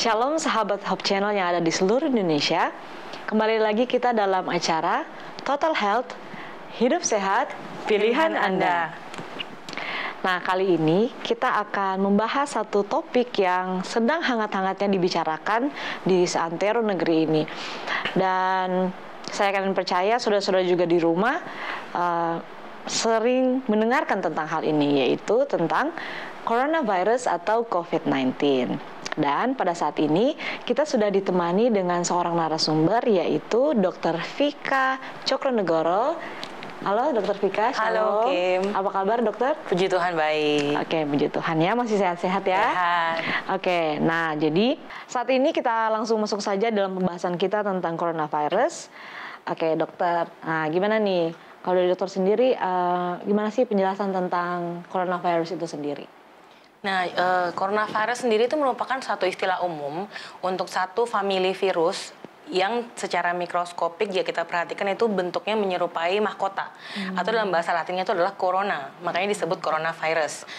Shalom sahabat Hope Channel yang ada di seluruh Indonesia. Kembali lagi kita dalam acara Total Health, Hidup Sehat, Pilihan, Anda. Anda. Nah, kali ini kita akan membahas satu topik yang sedang hangat-hangatnya dibicarakan di seantero negeri ini. Dan saya akan percaya saudara-saudara juga di rumah uh, sering mendengarkan tentang hal ini yaitu tentang coronavirus atau COVID-19. Dan pada saat ini kita sudah ditemani dengan seorang narasumber yaitu Dr. Vika Cokronegoro Halo Dokter Vika. Halo Kim. Apa kabar Dokter? Puji Tuhan baik. Oke, puji Tuhan ya masih sehat-sehat ya. Sehat. Oke, nah jadi saat ini kita langsung masuk saja dalam pembahasan kita tentang coronavirus. Oke, Dokter. Nah, gimana nih kalau dari Dokter sendiri uh, gimana sih penjelasan tentang coronavirus itu sendiri? Nah, e, coronavirus sendiri itu merupakan satu istilah umum untuk satu famili virus yang secara mikroskopik jika kita perhatikan itu bentuknya menyerupai mahkota hmm. atau dalam bahasa latinnya itu adalah corona makanya disebut coronavirus.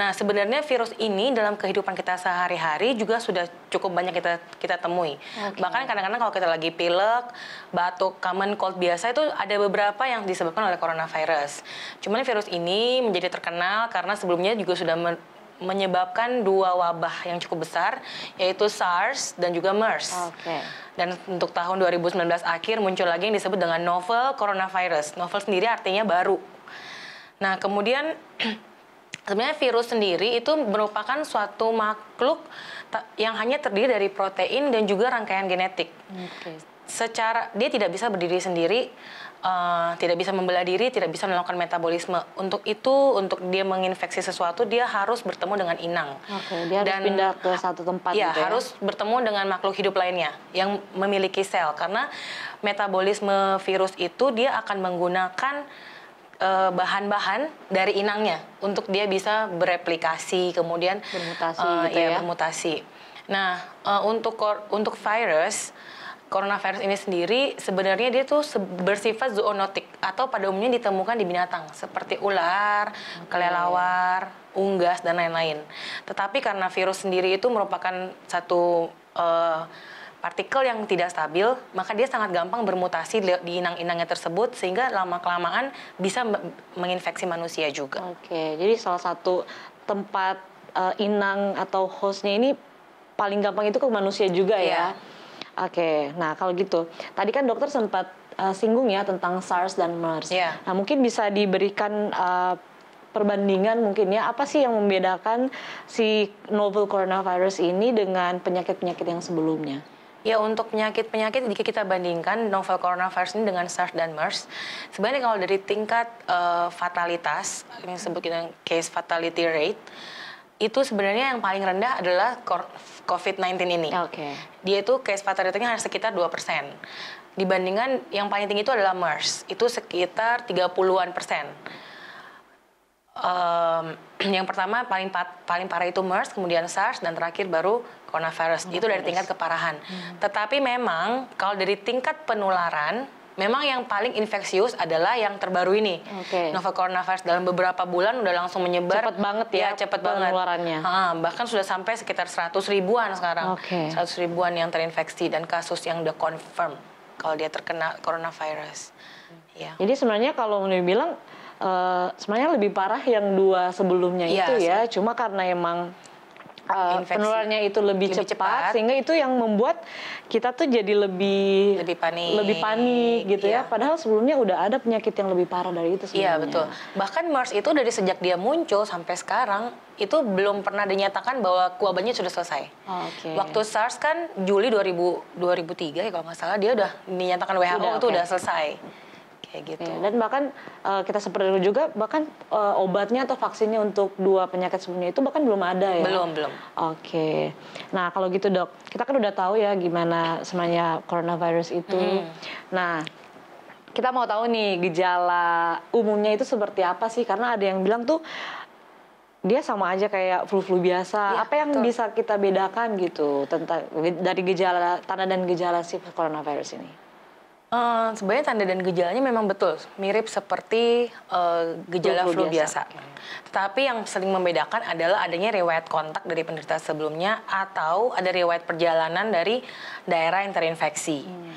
Nah sebenarnya virus ini dalam kehidupan kita sehari-hari juga sudah cukup banyak kita kita temui. Okay. Bahkan kadang-kadang kalau kita lagi pilek, batuk, common cold biasa itu ada beberapa yang disebabkan oleh coronavirus. Cuman virus ini menjadi terkenal karena sebelumnya juga sudah menyebabkan dua wabah yang cukup besar yaitu SARS dan juga MERS. Okay. Dan untuk tahun 2019 akhir muncul lagi yang disebut dengan novel coronavirus. Novel sendiri artinya baru. Nah, kemudian sebenarnya virus sendiri itu merupakan suatu makhluk yang hanya terdiri dari protein dan juga rangkaian genetik. Okay secara dia tidak bisa berdiri sendiri, uh, tidak bisa membelah diri, tidak bisa melakukan metabolisme. Untuk itu, untuk dia menginfeksi sesuatu, dia harus bertemu dengan inang. Oke, okay, dia Dan, harus pindah ke satu tempat. Ya, gitu ya, harus bertemu dengan makhluk hidup lainnya yang memiliki sel, karena metabolisme virus itu dia akan menggunakan eh, bahan-bahan dari inangnya untuk dia bisa bereplikasi kemudian bermutasi uh, gitu ya, ya bermutasi. Nah uh, untuk untuk virus coronavirus ini sendiri sebenarnya dia tuh bersifat zoonotik atau pada umumnya ditemukan di binatang seperti ular, okay. kelelawar, unggas dan lain-lain. Tetapi karena virus sendiri itu merupakan satu uh, partikel yang tidak stabil, maka dia sangat gampang bermutasi di inang-inangnya tersebut sehingga lama kelamaan bisa menginfeksi manusia juga. Oke, jadi salah satu tempat uh, inang atau hostnya ini paling gampang itu ke manusia juga yeah. ya. Iya. Oke, nah kalau gitu, tadi kan dokter sempat uh, singgung ya tentang SARS dan MERS. Yeah. Nah mungkin bisa diberikan uh, perbandingan mungkin ya apa sih yang membedakan si novel coronavirus ini dengan penyakit-penyakit yang sebelumnya? Ya untuk penyakit-penyakit jika kita bandingkan novel coronavirus ini dengan SARS dan MERS, sebenarnya kalau dari tingkat uh, fatalitas yang disebut dengan case fatality rate itu sebenarnya yang paling rendah adalah COVID-19 ini. Okay. Dia itu case fatality-nya hanya sekitar 2%. Dibandingkan yang paling tinggi itu adalah MERS, itu sekitar 30-an persen. Um, yang pertama paling paling parah itu MERS, kemudian SARS dan terakhir baru coronavirus. Hmm, itu dari tingkat keparahan. Hmm. Tetapi memang kalau dari tingkat penularan memang yang paling infeksius adalah yang terbaru ini. Okay. Novel coronavirus dalam beberapa bulan udah langsung menyebar. Cepat banget ya, ya cepat banget. Penularannya. Ha, bahkan sudah sampai sekitar 100 ribuan sekarang. Okay. 100 ribuan yang terinfeksi dan kasus yang udah confirm kalau dia terkena coronavirus. Ya. Jadi sebenarnya kalau menurut bilang uh, eh, sebenarnya lebih parah yang dua sebelumnya ya, itu ya, cuma karena emang uh, penularannya itu lebih, lebih cepat, cepat sehingga itu yang membuat kita tuh jadi lebih lebih panik lebih panik gitu ya. iya. ya padahal sebelumnya udah ada penyakit yang lebih parah dari itu sebenarnya. Iya betul bahkan Mars itu dari sejak dia muncul sampai sekarang itu belum pernah dinyatakan bahwa kuabanya sudah selesai. Oh, okay. Waktu SARS kan Juli 2000, 2003 ya kalau nggak salah dia udah dinyatakan WHO itu okay. udah selesai kayak gitu. Ya, dan bahkan uh, kita seperti juga bahkan uh, obatnya atau vaksinnya untuk dua penyakit sebelumnya itu bahkan belum ada ya. Belum, belum. Oke. Okay. Nah, kalau gitu, Dok, kita kan udah tahu ya gimana semuanya coronavirus itu. Hmm. Nah, kita mau tahu nih gejala umumnya itu seperti apa sih? Karena ada yang bilang tuh dia sama aja kayak flu-flu biasa. Ya, apa yang betul. bisa kita bedakan gitu tentang dari gejala tanda dan gejala si coronavirus ini? Eh, sebenarnya tanda dan gejalanya memang betul mirip seperti uh, gejala flu, flu biasa. biasa. Hmm. Tapi yang sering membedakan adalah adanya riwayat kontak dari penderita sebelumnya atau ada riwayat perjalanan dari daerah yang terinfeksi. Hmm.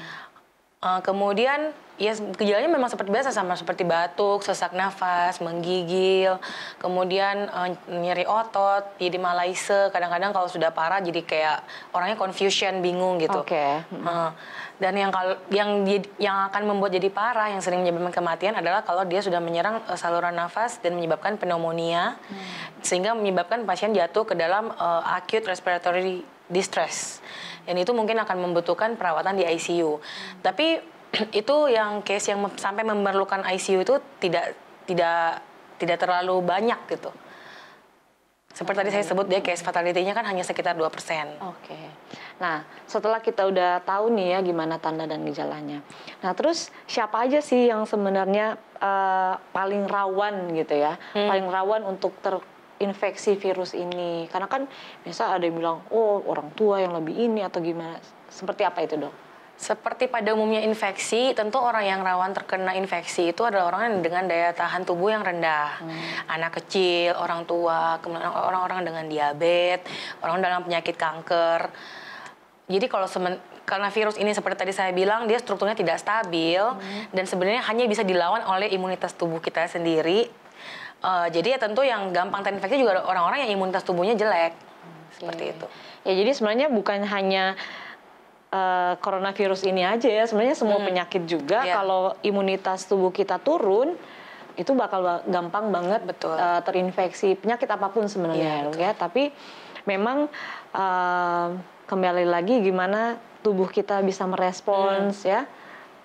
Uh, kemudian ya gejalanya memang seperti biasa sama seperti batuk, sesak nafas, menggigil, kemudian uh, nyeri otot, jadi malaise, kadang-kadang kalau sudah parah jadi kayak orangnya confusion, bingung gitu. Oke. Okay. Hmm. Uh, eh, dan yang kalau yang yang akan membuat jadi parah, yang sering menyebabkan kematian adalah kalau dia sudah menyerang uh, saluran nafas dan menyebabkan pneumonia, hmm. sehingga menyebabkan pasien jatuh ke dalam uh, acute respiratory distress dan itu mungkin akan membutuhkan perawatan di ICU. Tapi itu yang case yang sampai memerlukan ICU itu tidak tidak tidak terlalu banyak gitu. Seperti tadi saya sebut dia case fatality-nya kan hanya sekitar 2%. Oke. Okay. Nah, setelah kita udah tahu nih ya gimana tanda dan gejalanya. Nah, terus siapa aja sih yang sebenarnya uh, paling rawan gitu ya? Hmm. Paling rawan untuk ter infeksi virus ini? Karena kan biasa ada yang bilang, oh orang tua yang lebih ini atau gimana. Seperti apa itu dok? Seperti pada umumnya infeksi, tentu orang yang rawan terkena infeksi itu adalah orang dengan daya tahan tubuh yang rendah. Hmm. Anak kecil, orang tua, kemudian orang-orang dengan diabetes, orang dalam penyakit kanker. Jadi kalau semen, karena virus ini seperti tadi saya bilang dia strukturnya tidak stabil hmm. dan sebenarnya hanya bisa dilawan oleh imunitas tubuh kita sendiri Uh, jadi ya tentu yang gampang terinfeksi juga orang-orang yang imunitas tubuhnya jelek. Okay. Seperti itu. Ya jadi sebenarnya bukan hanya uh, coronavirus ini aja ya, sebenarnya semua hmm. penyakit juga yeah. kalau imunitas tubuh kita turun itu bakal gampang banget betul uh, terinfeksi penyakit apapun sebenarnya yeah, iya, gitu ya, tapi memang uh, kembali lagi gimana tubuh kita bisa merespons hmm. ya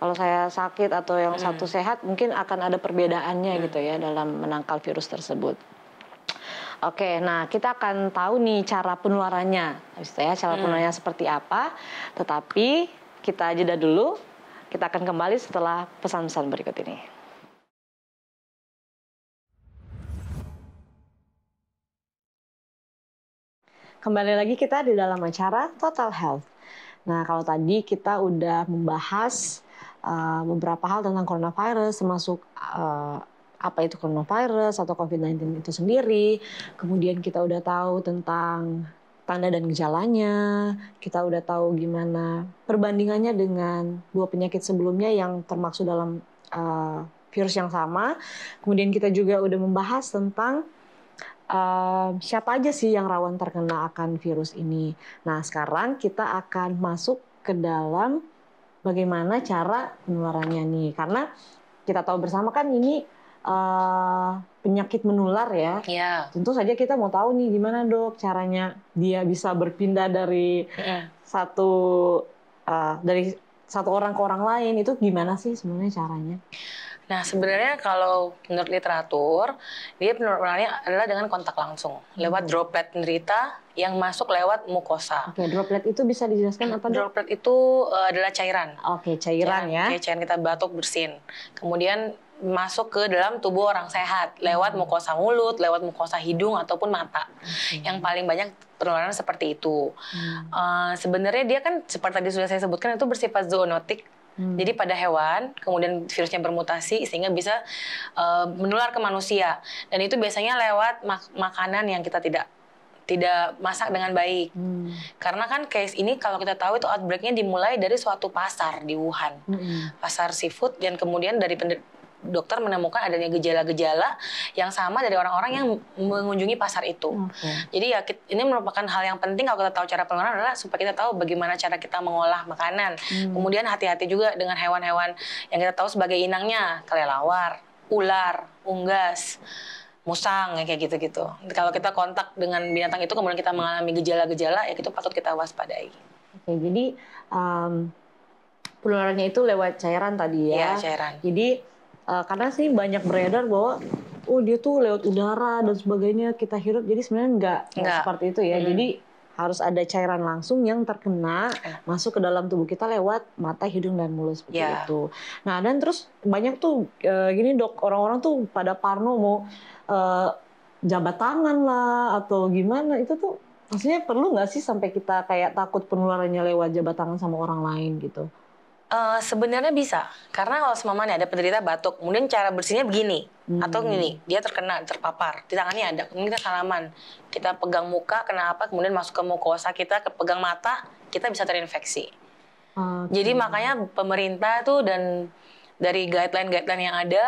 kalau saya sakit atau yang hmm. satu sehat mungkin akan ada perbedaannya hmm. gitu ya dalam menangkal virus tersebut. Oke, nah kita akan tahu nih cara penularannya, ya cara hmm. seperti apa. Tetapi kita jeda dulu, kita akan kembali setelah pesan-pesan berikut ini. Kembali lagi kita di dalam acara Total Health. Nah, kalau tadi kita udah membahas Eh, beberapa hal tentang coronavirus termasuk uh, apa itu coronavirus atau COVID-19 itu sendiri. Kemudian kita udah tahu tentang tanda dan gejalanya, kita udah tahu gimana perbandingannya dengan dua penyakit sebelumnya yang termasuk dalam uh, virus yang sama. Kemudian kita juga udah membahas tentang uh, siapa aja sih yang rawan terkena akan virus ini. Nah, sekarang kita akan masuk ke dalam bagaimana cara penularannya nih karena kita tahu bersama kan ini uh, penyakit menular ya. Yeah. Tentu saja kita mau tahu nih gimana dok caranya dia bisa berpindah dari yeah. satu uh, dari satu orang ke orang lain itu gimana sih sebenarnya caranya? Nah, sebenarnya kalau menurut literatur, dia penularannya adalah dengan kontak langsung lewat droplet penderita yang masuk lewat mukosa. Oke, okay, droplet itu bisa dijelaskan apa? Droplet itu uh, adalah cairan. Oke, okay, cairan, cairan ya. cairan kita batuk bersin. Kemudian masuk ke dalam tubuh orang sehat lewat hmm. mukosa mulut, lewat mukosa hidung ataupun mata. Hmm. Yang paling banyak penularan seperti itu. Hmm. Uh, sebenarnya dia kan seperti tadi sudah saya sebutkan itu bersifat zoonotik Hmm. Jadi pada hewan, kemudian virusnya bermutasi sehingga bisa uh, menular ke manusia. Dan itu biasanya lewat mak makanan yang kita tidak tidak masak dengan baik. Hmm. Karena kan case ini kalau kita tahu itu outbreaknya dimulai dari suatu pasar di Wuhan, hmm. pasar seafood dan kemudian dari dokter menemukan adanya gejala-gejala yang sama dari orang-orang yang mengunjungi pasar itu. Okay. Hmm. Jadi ya ini merupakan hal yang penting kalau kita tahu cara pengolahan adalah supaya kita tahu bagaimana cara kita mengolah makanan. Hmm. Kemudian hati-hati juga dengan hewan-hewan yang kita tahu sebagai inangnya, kelelawar, ular, unggas musang kayak gitu-gitu. Kalau kita kontak dengan binatang itu kemudian kita mengalami gejala-gejala ya itu patut kita waspadai. Oke, jadi um, penularannya itu lewat cairan tadi ya. Iya, cairan. Jadi uh, karena sih banyak beredar bahwa oh dia tuh lewat udara dan sebagainya kita hirup jadi sebenarnya nggak seperti itu ya hmm. jadi harus ada cairan langsung yang terkena masuk ke dalam tubuh kita lewat mata, hidung dan mulut seperti yeah. itu. Nah, dan terus banyak tuh e, gini dok orang-orang tuh pada parno mau e, jabat tangan lah atau gimana itu tuh maksudnya perlu nggak sih sampai kita kayak takut penularannya lewat jabat tangan sama orang lain gitu? Uh, sebenarnya bisa karena kalau semama ada penderita batuk, kemudian cara bersihnya begini hmm. atau gini, dia terkena terpapar, di tangannya ada, kemudian kita salaman, kita pegang muka, kena apa, kemudian masuk ke mukosa kita, ke pegang mata, kita bisa terinfeksi. Okay. Jadi makanya pemerintah tuh dan dari guideline-guideline yang ada,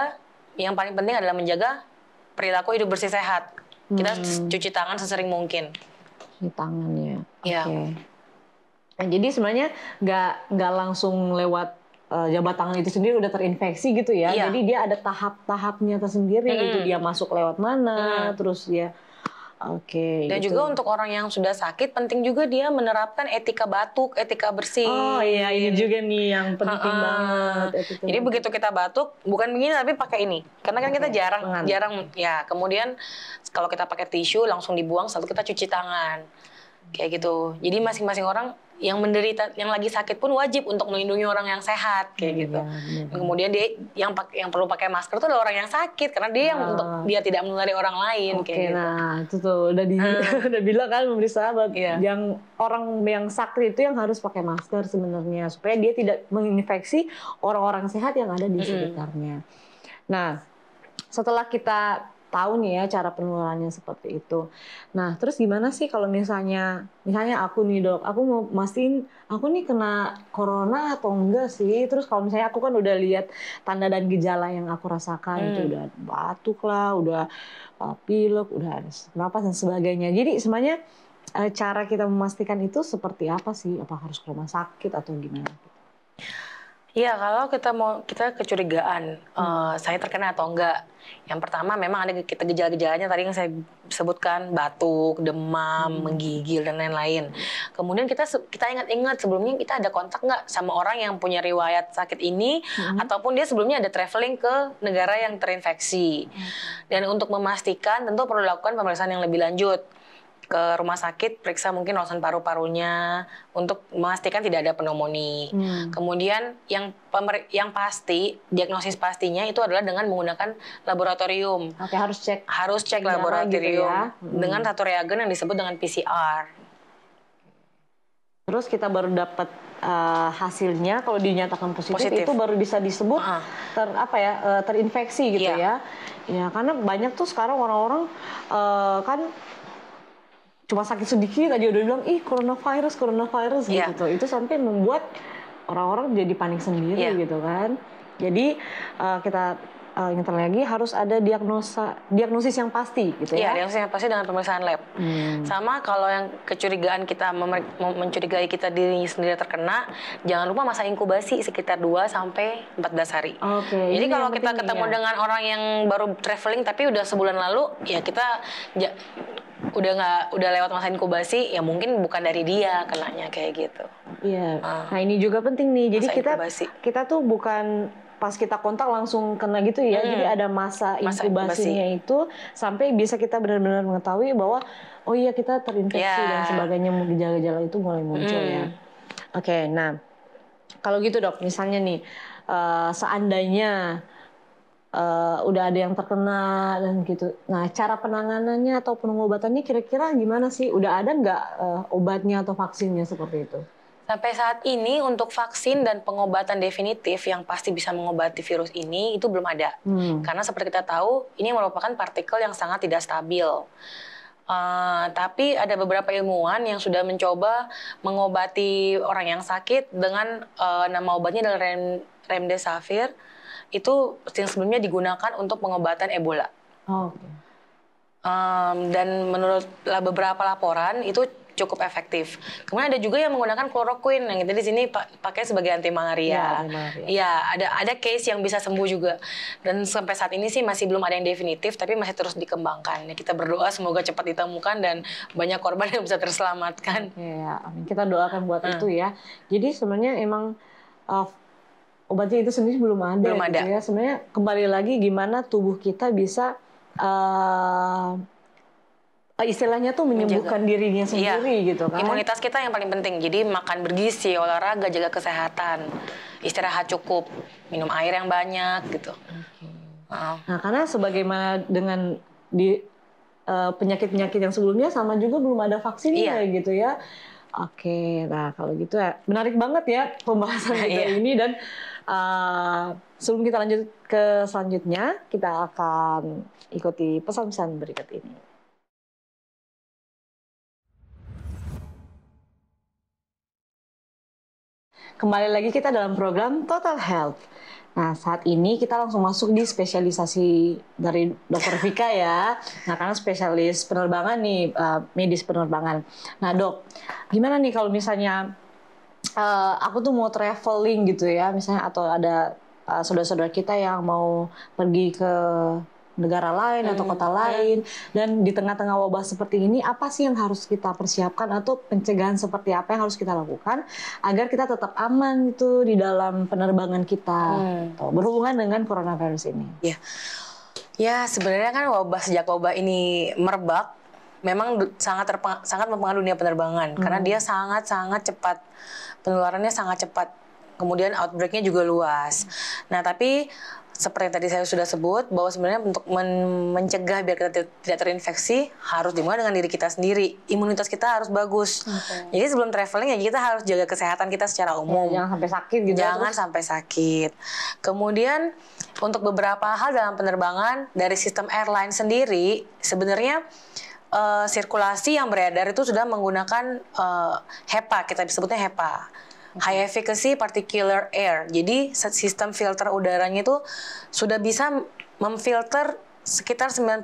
yang paling penting adalah menjaga perilaku hidup bersih sehat. Kita hmm. cuci tangan sesering mungkin. Cuci tangannya. ya. Iya. Okay. Nah, jadi sebenarnya nggak nggak langsung lewat uh, eh, jabat tangan itu sendiri udah terinfeksi gitu ya. Iya. Jadi dia ada tahap-tahapnya tersendiri mm. gitu dia masuk lewat mana, mm. terus ya Oke. Okay, Dan gitu. juga untuk orang yang sudah sakit penting juga dia menerapkan etika batuk, etika bersih. Oh iya ini gitu. juga nih yang penting uh -uh. banget. Etika Jadi begitu kita batuk bukan begini tapi pakai ini. Karena kan okay. kita jarang jarang ya. Kemudian kalau kita pakai tisu langsung dibuang satu kita cuci tangan. Kayak gitu. Jadi masing-masing orang yang menderita yang lagi sakit pun wajib untuk melindungi orang yang sehat kayak iya, gitu. Ya, ya. Kemudian dia yang yang perlu pakai masker itu adalah orang yang sakit karena dia yang nah. untuk dia tidak menulari orang lain okay, kayak gitu. nah itu tuh udah di hmm. udah bilang kan memberi sahabat yeah. yang orang yang sakit itu yang harus pakai masker sebenarnya supaya dia tidak menginfeksi orang-orang sehat yang ada di sekitarnya. -hmm. Nah, setelah kita tahu nih ya cara penularannya seperti itu. Nah, terus gimana sih kalau misalnya misalnya aku nih dok, aku mau mastiin aku nih kena corona atau enggak sih? Terus kalau misalnya aku kan udah lihat tanda dan gejala yang aku rasakan hmm. itu udah batuk lah, udah uh, pilek, udah napas dan sebagainya. Jadi sebenarnya eh, cara kita memastikan itu seperti apa sih? Apa harus ke rumah sakit atau gimana? Iya, kalau kita mau kita kecurigaan hmm. uh, saya terkena atau enggak. Yang pertama memang ada kita gejala-gejalanya tadi yang saya sebutkan batuk, demam, hmm. menggigil dan lain-lain. Kemudian kita kita ingat-ingat sebelumnya kita ada kontak nggak sama orang yang punya riwayat sakit ini hmm. ataupun dia sebelumnya ada traveling ke negara yang terinfeksi. Hmm. Dan untuk memastikan tentu perlu lakukan pemeriksaan yang lebih lanjut ke rumah sakit periksa mungkin rosan paru-parunya untuk memastikan tidak ada pneumonia. Hmm. Kemudian yang pemer yang pasti diagnosis pastinya itu adalah dengan menggunakan laboratorium. Oke, harus cek. Harus cek laboratorium gitu ya. hmm. dengan satu reagen yang disebut dengan PCR. Terus kita baru dapat uh, hasilnya kalau dinyatakan positif, positif itu baru bisa disebut uh. ter apa ya uh, terinfeksi gitu yeah. ya. Ya karena banyak tuh sekarang orang-orang uh, kan cuma sakit sedikit aja udah bilang ih coronavirus coronavirus yeah. gitu itu sampai membuat orang-orang jadi panik sendiri yeah. gitu kan jadi uh, kita uh, ingat lagi harus ada diagnosa diagnosis yang pasti gitu ya. Iya, diagnosis yang pasti dengan pemeriksaan lab. Hmm. Sama kalau yang kecurigaan kita mencurigai kita diri sendiri terkena, jangan lupa masa inkubasi sekitar 2 sampai 14 hari. Okay. Jadi kalau kita ketemu ya. dengan orang yang baru traveling tapi udah sebulan lalu, ya kita ja udah nggak udah lewat masa inkubasi ya mungkin bukan dari dia kenanya kayak gitu. Iya. Uh. Nah ini juga penting nih. Jadi kita inkubasi. kita tuh bukan pas kita kontak langsung kena gitu ya. Hmm. Jadi ada masa, masa inkubasinya inkubasi. itu sampai bisa kita benar-benar mengetahui bahwa oh iya kita terinfeksi yeah. dan sebagainya gejala-gejala itu mulai muncul ya. hmm. ya. Oke, okay, nah kalau gitu dok, misalnya nih uh, seandainya uh, udah ada yang terkena dan gitu. Nah, cara penanganannya atau pengobatannya kira-kira gimana sih? Udah ada nggak uh, obatnya atau vaksinnya seperti itu? Sampai saat ini untuk vaksin dan pengobatan definitif yang pasti bisa mengobati virus ini itu belum ada. Hmm. Karena seperti kita tahu ini merupakan partikel yang sangat tidak stabil. Uh, tapi ada beberapa ilmuwan yang sudah mencoba mengobati orang yang sakit dengan uh, nama obatnya adalah rem, remdesivir itu yang sebelumnya digunakan untuk pengobatan Ebola. Oh, okay. um, dan menurut beberapa laporan itu cukup efektif. Kemudian ada juga yang menggunakan chloroquine. yang kita di sini pakai sebagai anti malaria. Ya, ya, ada ada case yang bisa sembuh juga. Dan sampai saat ini sih masih belum ada yang definitif tapi masih terus dikembangkan. Ya, kita berdoa semoga cepat ditemukan dan banyak korban yang bisa terselamatkan. Ya, Kita doakan buat hmm. itu ya. Jadi sebenarnya emang uh, obatnya itu sendiri belum ada. Belum gitu ada. Gitu ya. Sebenarnya kembali lagi gimana tubuh kita bisa uh, istilahnya tuh menyembuhkan Menjaga. dirinya iya. sendiri iya. gitu kan. Imunitas kita yang paling penting. Jadi makan bergizi, olahraga, jaga kesehatan, istirahat cukup, minum air yang banyak gitu. Okay. Wow. Nah, karena sebagaimana dengan di eh, penyakit-penyakit uh, yang sebelumnya sama juga belum ada vaksinnya iya. gitu ya. Oke, nah kalau gitu ya menarik banget ya pembahasan kita iya. ini dan Uh, sebelum kita lanjut ke selanjutnya, kita akan ikuti pesan-pesan berikut ini. Kembali lagi kita dalam program Total Health. Nah, saat ini kita langsung masuk di spesialisasi dari Dokter Vika ya. Nah, karena spesialis penerbangan nih, eh, medis penerbangan. Nah, dok, gimana nih kalau misalnya uh, aku tuh mau traveling gitu ya misalnya atau ada uh, saudara-saudara kita yang mau pergi ke negara lain atau kota ya. lain dan di tengah-tengah wabah seperti ini apa sih yang harus kita persiapkan atau pencegahan seperti apa yang harus kita lakukan agar kita tetap aman itu di dalam penerbangan kita hmm. berhubungan dengan coronavirus ini. Ya. Ya, sebenarnya kan wabah sejak wabah ini merebak memang sangat sangat mempengaruhi dunia penerbangan hmm. karena dia sangat sangat cepat penularannya sangat cepat kemudian outbreaknya juga luas. Nah tapi seperti yang tadi saya sudah sebut bahwa sebenarnya untuk men mencegah biar kita tidak terinfeksi harus dimulai dengan diri kita sendiri. Imunitas kita harus bagus. Okay. Jadi sebelum traveling ya kita harus jaga kesehatan kita secara iya, umum. jangan sampai sakit gitu. Ya, jangan terus. sampai sakit. Kemudian untuk beberapa hal dalam penerbangan dari sistem airline sendiri sebenarnya uh, sirkulasi yang beredar itu sudah menggunakan uh, HEPA, kita sebutnya HEPA. High efficacy particular air. Jadi sistem filter udaranya itu sudah bisa memfilter sekitar 99%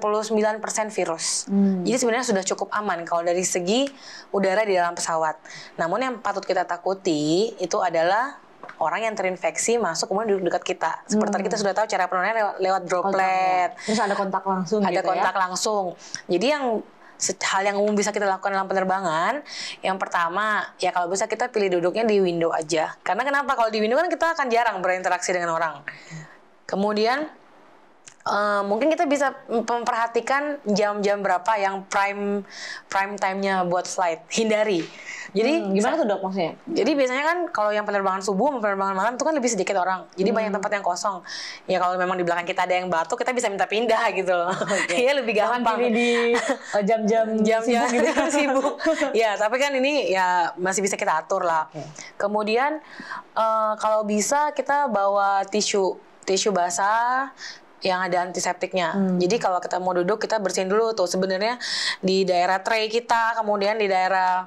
virus. Hmm. Jadi sebenarnya sudah cukup aman kalau dari segi udara di dalam pesawat. Namun yang patut kita takuti itu adalah orang yang terinfeksi masuk kemudian duduk dekat kita. Seperti hmm. kita sudah tahu cara penularannya lewat, droplet. Terus ada kontak langsung. Ada gitu ya? kontak ya? langsung. Jadi yang hal yang umum bisa kita lakukan dalam penerbangan. Yang pertama, ya kalau bisa kita pilih duduknya di window aja. Karena kenapa? Kalau di window kan kita akan jarang berinteraksi dengan orang. Kemudian Eh, mungkin kita bisa memperhatikan jam-jam berapa yang prime prime time-nya buat flight. Hindari. Jadi hmm, gimana tuh dok maksudnya? Jadi biasanya kan kalau yang penerbangan subuh sama penerbangan malam itu kan lebih sedikit orang. Jadi hmm. banyak tempat yang kosong. Ya kalau memang di belakang kita ada yang batuk, kita bisa minta pindah gitu loh. Okay. ya lebih gampang. Jangan di eh, jam-jam jam sibuk gitu. sibuk. ya, tapi kan ini ya masih bisa kita atur lah. Okay. Kemudian uh, kalau bisa kita bawa tisu tisu basah yang ada antiseptiknya. Hmm. Jadi kalau kita mau duduk kita bersihin dulu tuh sebenarnya di daerah tray kita, kemudian di daerah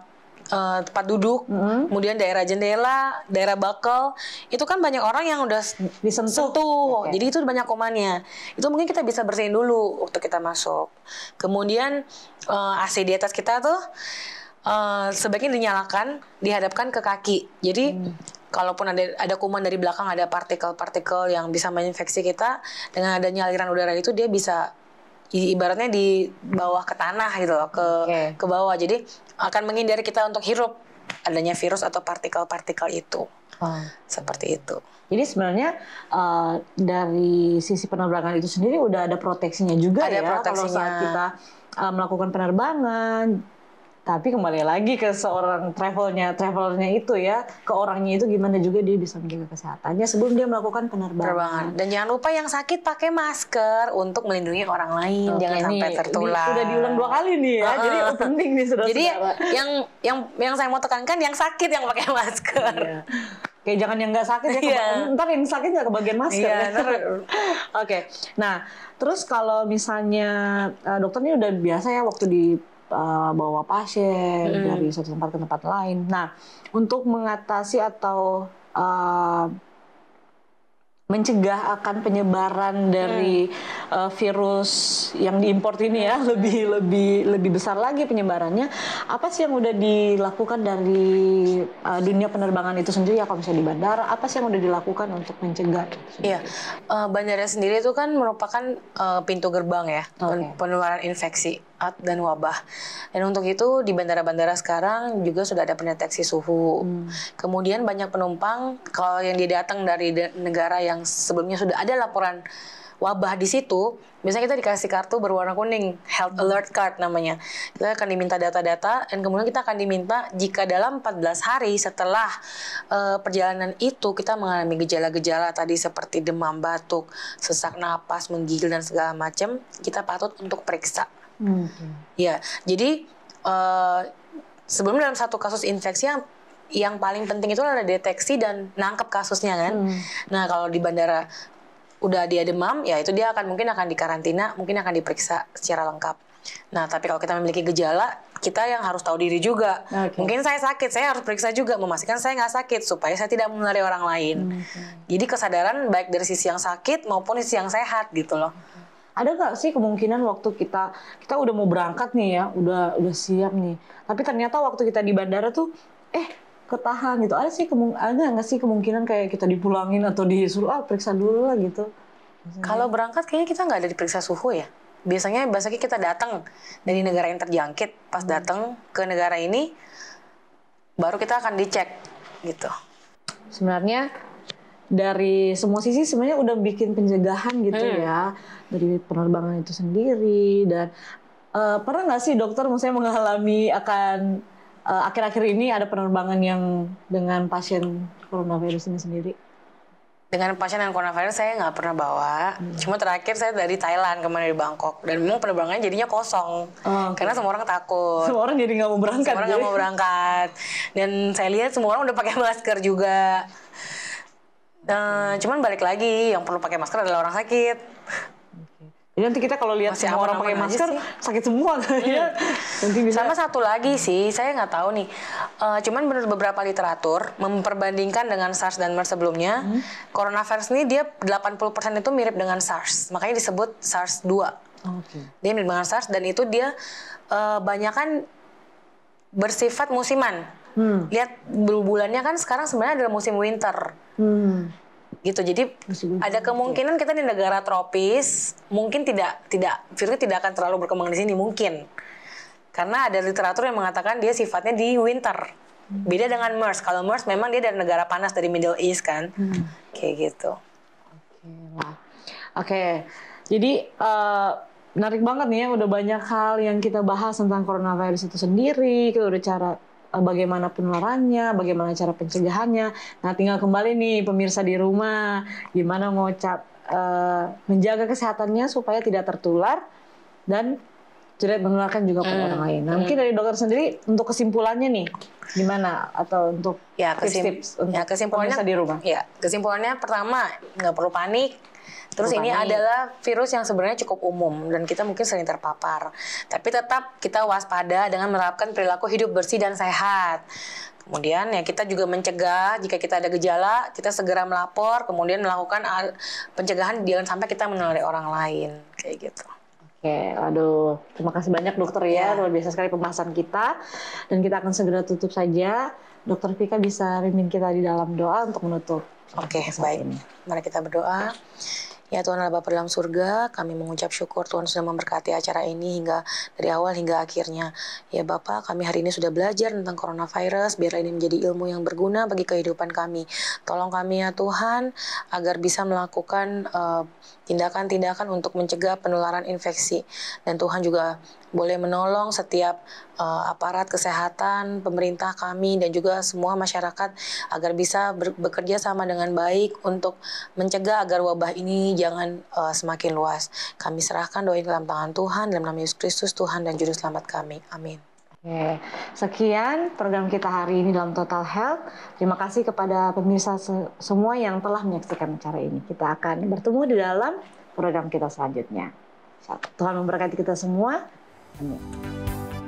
uh, tempat duduk, mm-hmm. kemudian daerah jendela, daerah bakal, itu kan banyak orang yang udah disentuh. Okay. Jadi itu banyak komanya. Itu mungkin kita bisa bersihin dulu waktu kita masuk. Kemudian uh, eh, AC di atas kita tuh uh, sebaiknya dinyalakan, dihadapkan ke kaki. Jadi mm kalaupun ada ada kuman dari belakang ada partikel-partikel yang bisa menginfeksi kita dengan adanya aliran udara itu dia bisa ibaratnya di bawah ke tanah gitu loh ke okay. ke bawah jadi akan menghindari kita untuk hirup adanya virus atau partikel-partikel itu hmm. seperti itu. Jadi sebenarnya uh, dari sisi penerbangan itu sendiri udah ada proteksinya juga ada ya proteksinya. kalau saat kita eh, melakukan penerbangan tapi kembali lagi ke seorang travelnya travelnya itu ya ke orangnya itu gimana juga dia bisa menjaga kesehatannya sebelum dia melakukan penerbangan. Terbangan. Dan jangan lupa yang sakit pakai masker untuk melindungi orang lain Oke, jangan nih, sampai tertular. Sudah diulang dua kali nih ya uh, jadi uh, penting nih sudah Jadi yang yang yang saya mau tekankan yang sakit yang pakai masker. Iya. Kayak jangan yang nggak sakit ya, yeah. Iya. ntar yang sakit nggak kebagian masker. Yeah, Oke, okay. nah terus kalau misalnya eh, dokter ini udah biasa ya waktu di uh, bawa pasien hmm. dari satu tempat ke tempat lain. Nah, untuk mengatasi atau uh, mencegah akan penyebaran dari hmm. uh, virus yang diimpor ini ya hmm. lebih lebih lebih besar lagi penyebarannya apa sih yang udah dilakukan dari uh, dunia penerbangan itu sendiri ya kalau misalnya di bandara apa sih yang udah dilakukan untuk mencegah iya uh, bandara sendiri itu kan merupakan uh, pintu gerbang ya okay. penularan infeksi saat dan wabah. Dan untuk itu di bandara-bandara sekarang juga sudah ada pendeteksi suhu. Hmm. Kemudian banyak penumpang kalau yang dia datang dari negara yang sebelumnya sudah ada laporan wabah di situ, biasanya kita dikasih kartu berwarna kuning, health hmm. alert card namanya. Kita akan diminta data-data dan kemudian kita akan diminta jika dalam 14 hari setelah uh, perjalanan itu kita mengalami gejala-gejala tadi seperti demam, batuk, sesak napas, menggigil dan segala macam, kita patut untuk periksa. Hmm. Ya, jadi uh, eh, sebelum dalam satu kasus infeksi yang yang paling penting itu adalah deteksi dan nangkep kasusnya kan. Hmm. Nah kalau di bandara udah dia demam, ya itu dia akan mungkin akan dikarantina, mungkin akan diperiksa secara lengkap. Nah tapi kalau kita memiliki gejala, kita yang harus tahu diri juga. Okay. Mungkin saya sakit, saya harus periksa juga, memastikan saya nggak sakit supaya saya tidak menulari orang lain. Hmm. Jadi kesadaran baik dari sisi yang sakit maupun sisi yang sehat gitu loh. Hmm ada nggak sih kemungkinan waktu kita kita udah mau berangkat nih ya, udah udah siap nih. Tapi ternyata waktu kita di bandara tuh, eh ketahan gitu. Ada sih kemung ada nggak sih kemungkinan kayak kita dipulangin atau disuruh ah periksa dulu lah gitu. Kalau berangkat kayaknya kita nggak ada diperiksa suhu ya. Biasanya biasanya kita datang dari negara yang terjangkit, pas hmm. datang ke negara ini baru kita akan dicek gitu. Sebenarnya dari semua sisi sebenarnya udah bikin pencegahan gitu hmm. ya dari penerbangan itu sendiri dan uh, pernah nggak sih dokter misalnya mengalami akan eh, akhir-akhir uh, ini ada penerbangan yang dengan pasien coronavirus ini sendiri? Dengan pasien yang coronavirus saya nggak pernah bawa. Hmm. Cuma terakhir saya dari Thailand kemarin di Bangkok dan memang penerbangannya jadinya kosong oh, okay. karena semua orang takut. Semua orang jadi nggak mau berangkat. Semua orang nggak mau berangkat dan saya lihat semua orang udah pakai masker juga. Nah, cuman balik lagi yang perlu pakai masker adalah orang sakit Ya, nanti kita kalau lihat semua orang pakai masker sakit semua kan Iya. Ya, nanti bisa. Sama satu lagi sih, saya nggak tahu nih. Uh, cuman menurut beberapa literatur memperbandingkan dengan SARS dan MERS sebelumnya, hmm. coronavirus ini dia 80% itu mirip dengan SARS. Makanya disebut SARS 2. Okay. Dia mirip dengan SARS dan itu dia eh, banyak kan bersifat musiman. Hmm. Lihat bulannya kan sekarang sebenarnya adalah musim winter. Hmm gitu jadi ada kemungkinan kita di negara tropis mungkin tidak tidak virus tidak akan terlalu berkembang di sini mungkin karena ada literatur yang mengatakan dia sifatnya di winter hmm. beda dengan MERS kalau MERS memang dia dari negara panas dari Middle East kan hmm. kayak gitu oke okay. okay. jadi uh, menarik banget nih ya udah banyak hal yang kita bahas tentang coronavirus itu sendiri kita udah cara Eh, bagaimana penularannya, bagaimana cara pencegahannya. Nah, tinggal kembali nih pemirsa di rumah, gimana ngocap uh, menjaga kesehatannya supaya tidak tertular dan tidak menularkan juga ke hmm, orang lain. Nah, hmm. mungkin dari dokter sendiri untuk kesimpulannya nih gimana atau untuk ya, kesim tips, tips untuk ya, kesimpulannya di rumah. Ya, kesimpulannya pertama nggak perlu panik, Terus Bukan ini naik. Iya. adalah virus yang sebenarnya cukup umum dan kita mungkin sering terpapar. Tapi tetap kita waspada dengan menerapkan perilaku hidup bersih dan sehat. Kemudian ya kita juga mencegah jika kita ada gejala, kita segera melapor, kemudian melakukan ah, pencegahan jangan sampai kita menulari orang lain kayak gitu. Oke, aduh, Terima kasih banyak dokter ya. Iya. Luar biasa sekali pembahasan kita. Dan kita akan segera tutup saja. Dokter Vika bisa rimin kita di dalam doa untuk menutup. Oke, baik. Ini. Mari kita berdoa. Ya Tuhan Allah Bapa dalam surga, kami mengucap syukur Tuhan sudah memberkati acara ini hingga dari awal hingga akhirnya. Ya Bapak, kami hari ini sudah belajar tentang coronavirus, biarlah ini menjadi ilmu yang berguna bagi kehidupan kami. Tolong kami ya Tuhan agar bisa melakukan eh, tindakan-tindakan uh, tindakan -tindakan untuk mencegah penularan infeksi. Dan Tuhan juga boleh menolong setiap uh, aparat kesehatan, pemerintah kami dan juga semua masyarakat agar bisa bekerja sama dengan baik untuk mencegah agar wabah ini jangan uh, semakin luas. Kami serahkan doa ini dalam tangan Tuhan dalam nama Yesus Kristus Tuhan dan juru selamat kami. Amin. Oke, sekian program kita hari ini dalam Total Health. Terima kasih kepada pemirsa semua yang telah menyaksikan acara ini. Kita akan bertemu di dalam program kita selanjutnya. Tuhan memberkati kita semua. 嗯。